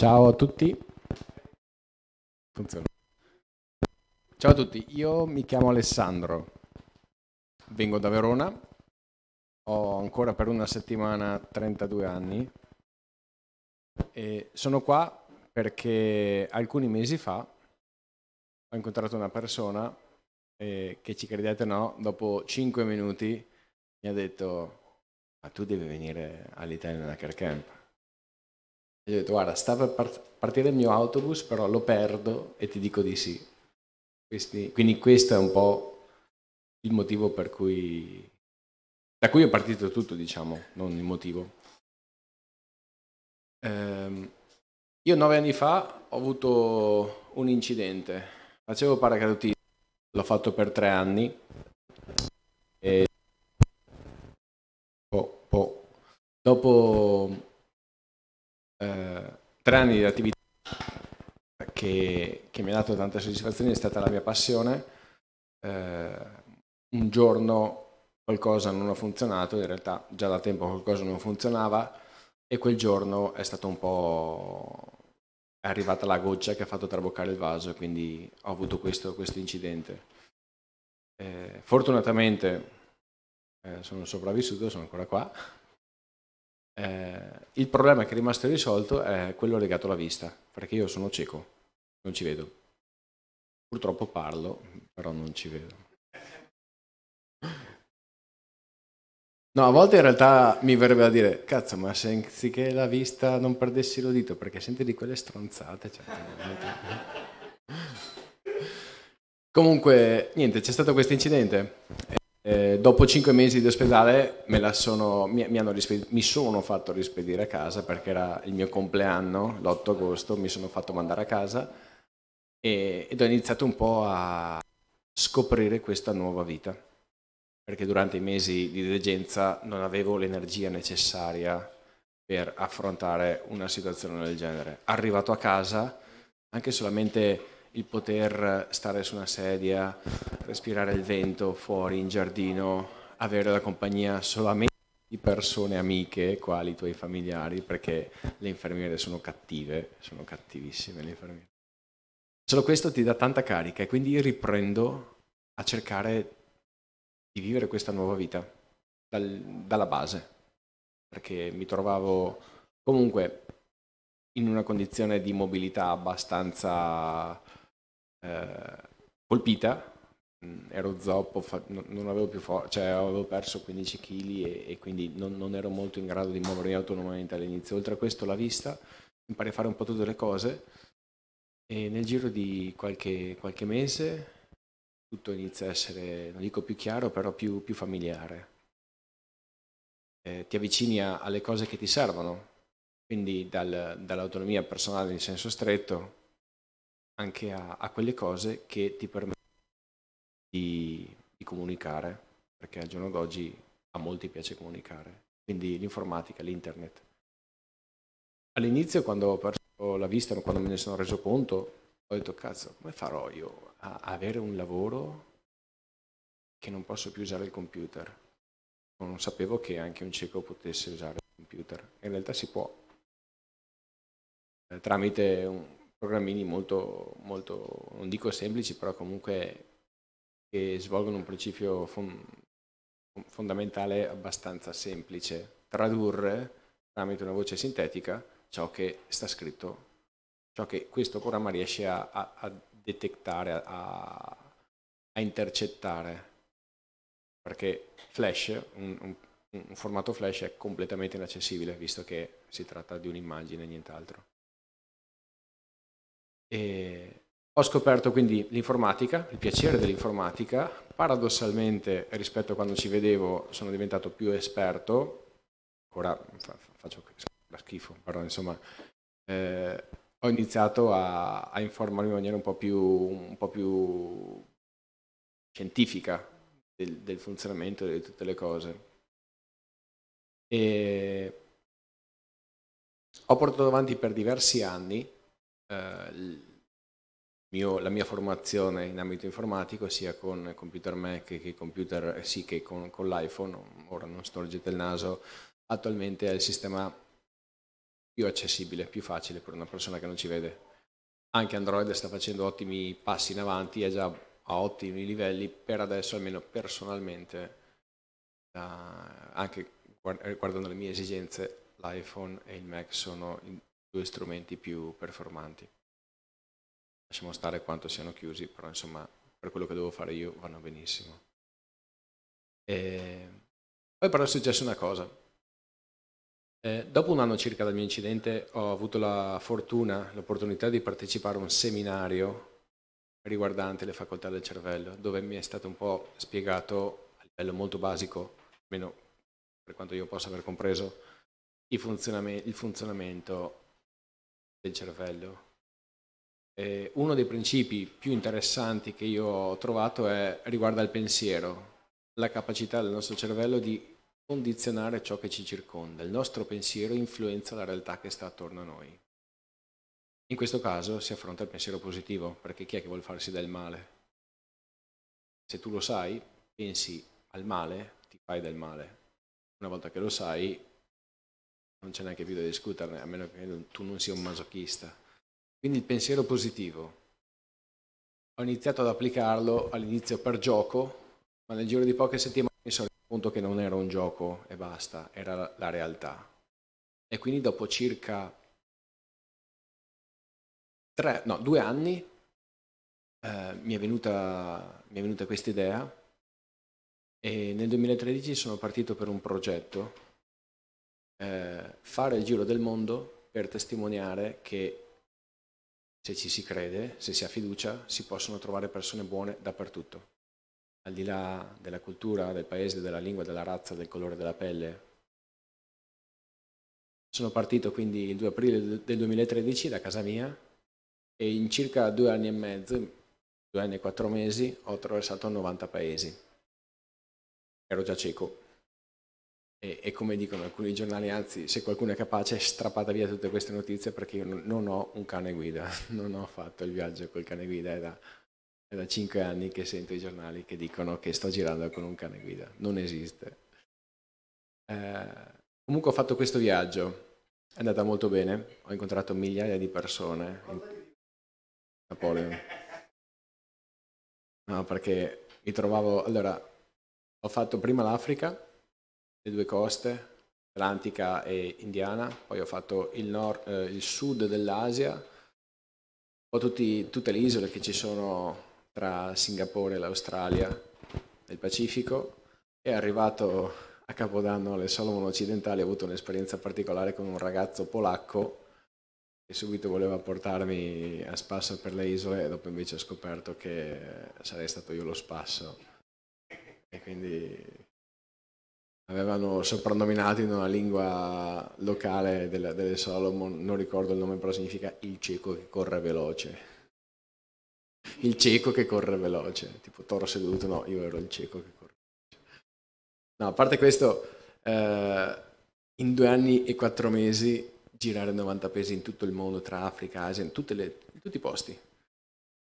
Ciao a tutti. Funziona. Ciao a tutti, io mi chiamo Alessandro, vengo da Verona, ho ancora per una settimana 32 anni e sono qua perché alcuni mesi fa ho incontrato una persona eh, che ci credete o no, dopo 5 minuti mi ha detto ma tu devi venire all'Italia Hacker Camp. Gli ho detto, guarda, sta per partire il mio autobus, però lo perdo e ti dico di sì. Questi, quindi questo è un po' il motivo per cui... Da cui è partito tutto, diciamo, non il motivo. Ehm, io nove anni fa ho avuto un incidente. Facevo paracadutismo, l'ho fatto per tre anni. E... Oh, oh. Dopo eh, tre anni di attività che, che, mi ha dato tanta soddisfazione è stata la mia passione. Eh, un giorno qualcosa non ha funzionato, in realtà già da tempo qualcosa non funzionava e quel giorno è stato un po' è arrivata la goccia che ha fatto traboccare il vaso, e quindi ho avuto questo, questo incidente. Eh, fortunatamente eh, sono sopravvissuto, sono ancora qua, eh, il problema che è rimasto irrisolto è quello legato alla vista, perché io sono cieco, non ci vedo. Purtroppo parlo, però non ci vedo. No, a volte in realtà mi verrebbe da dire, cazzo, ma se anziché la vista non perdessi l'udito, perché senti di quelle stronzate. Cioè... cioè Comunque, niente, c'è stato questo incidente. Eh, dopo cinque mesi di ospedale sono, mi, mi, rispedito, mi, sono fatto rispedire a casa perché era il mio compleanno, l'8 agosto, mi sono fatto mandare a casa e, ed ho iniziato un po' a scoprire questa nuova vita, perché durante i mesi di degenza non avevo l'energia necessaria per affrontare una situazione del genere. Arrivato a casa, anche solamente il poter stare su una sedia, respirare il vento fuori in giardino, avere la compagnia solamente di persone amiche, quali i tuoi familiari, perché le infermiere sono cattive, sono cattivissime le infermiere. Solo questo ti dà tanta carica e quindi riprendo a cercare di vivere questa nuova vita dal, dalla base, perché mi trovavo comunque in una condizione di mobilità abbastanza eh, colpita, mm, ero zoppo, non avevo più forza, cioè avevo perso 15 kg e, e quindi non, non, ero molto in grado di muovermi autonomamente all'inizio. Oltre a questo la vista, impari a fare un po' tutte le cose e nel giro di qualche, qualche mese tutto inizia a essere, non dico più chiaro, però più, più familiare. Eh, ti avvicini a, alle cose che ti servono, quindi dal, dall'autonomia personale in senso stretto anche a, a quelle cose che ti permettono di, di comunicare, perché al giorno d'oggi a molti piace comunicare, quindi l'informatica, l'internet. All'inizio quando ho perso la vista, quando me ne sono reso conto, ho detto cazzo, come farò io a avere un lavoro che non posso più usare il computer? Non sapevo che anche un cieco potesse usare il computer, in realtà si può. Eh, tramite un, programmini molto, molto, non dico semplici, però comunque che svolgono un principio fon- fondamentale abbastanza semplice, tradurre tramite una voce sintetica ciò che sta scritto, ciò che questo programma riesce a, a, a detectare, a, a, intercettare, perché flash, un, un, un formato flash è completamente inaccessibile, visto che si tratta di un'immagine e nient'altro. E ho scoperto quindi l'informatica, il piacere dell'informatica, paradossalmente rispetto a quando ci vedevo sono diventato più esperto, ora faccio la schifo, però insomma eh, ho iniziato a, a, informarmi in maniera un po' più, un po più scientifica del, del funzionamento di tutte le cose. E ho portato avanti per diversi anni eh, mio, la mia formazione in ambito informatico sia con computer Mac che, computer, eh, sì, che con, con l'iPhone, ora non storgete il naso, attualmente è il sistema più accessibile, più facile per una persona che non ci vede. Anche Android sta facendo ottimi passi in avanti, è già a ottimi livelli, per adesso almeno personalmente, anche eh, guardando le mie esigenze, l'iPhone e il Mac sono due strumenti più performanti. Lasciamo stare quanto siano chiusi, però insomma per quello che devo fare io vanno benissimo. E... Poi però è successa una cosa. Eh, dopo un anno circa dal mio incidente ho avuto la fortuna, l'opportunità di partecipare a un seminario riguardante le facoltà del cervello, dove mi è stato un po' spiegato a livello molto basico, almeno per quanto io possa aver compreso, il funzionamento, il funzionamento del cervello. E uno dei principi più interessanti che io ho trovato è, riguarda il pensiero, la capacità del nostro cervello di condizionare ciò che ci circonda. Il nostro pensiero influenza la realtà che sta attorno a noi. In questo caso si affronta il pensiero positivo, perché chi è che vuole farsi del male? Se tu lo sai, pensi al male, ti fai del male. Una volta che lo sai, non c'è neanche più da discuterne, a meno che tu non sia un masochista. Quindi il pensiero positivo. Ho iniziato ad applicarlo all'inizio per gioco, ma nel giro di poche settimane mi sono reso conto che non era un gioco e basta, era la realtà. E quindi dopo circa tre, no, due anni eh, mi è venuta, venuta questa idea e nel 2013 sono partito per un progetto eh, fare il giro del mondo per testimoniare che se ci si crede, se si ha fiducia, si possono trovare persone buone dappertutto. Al di là della cultura, del paese, della lingua, della razza, del colore della pelle. Sono partito quindi il 2 aprile del 2013 da casa mia e in circa due anni e mezzo, due anni e quattro mesi, ho attraversato 90 paesi. Ero già cieco e, e, come dicono alcuni giornali, anzi se qualcuno è capace strappata via tutte queste notizie perché io non ho un cane guida, non ho fatto il viaggio col cane guida, è da, è da 5 anni che sento i giornali che dicono che sto girando con un cane guida, non esiste. Eh, comunque ho fatto questo viaggio, è andata molto bene, ho incontrato migliaia di persone. In... Napoleon. No, perché mi trovavo... Allora, ho fatto prima l'Africa, le due coste, Atlantica e Indiana, poi ho fatto il, nord, eh, il sud dell'Asia, un po' tutti, tutte le isole che ci sono tra Singapore, e l'Australia nel Pacifico e arrivato a Capodanno alle Solomon occidentali ho avuto un'esperienza particolare con un ragazzo polacco che subito voleva portarmi a spasso per le isole e dopo invece ho scoperto che sarei stato io lo spasso e quindi avevano soprannominato in una lingua locale delle, delle Solomon, non ricordo il nome, però significa il cieco che corre veloce. Il cieco che corre veloce, tipo toro seduto, no, io ero il cieco che corre veloce. No, a parte questo, eh, in due anni e quattro mesi girare 90 pesi in tutto il mondo, tra Africa, Asia, in, le, in tutti i posti,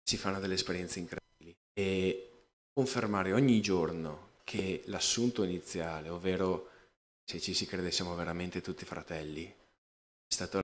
si fanno delle esperienze incredibili. E confermare ogni giorno che l'assunto iniziale, ovvero se ci si crede siamo veramente tutti fratelli, è stato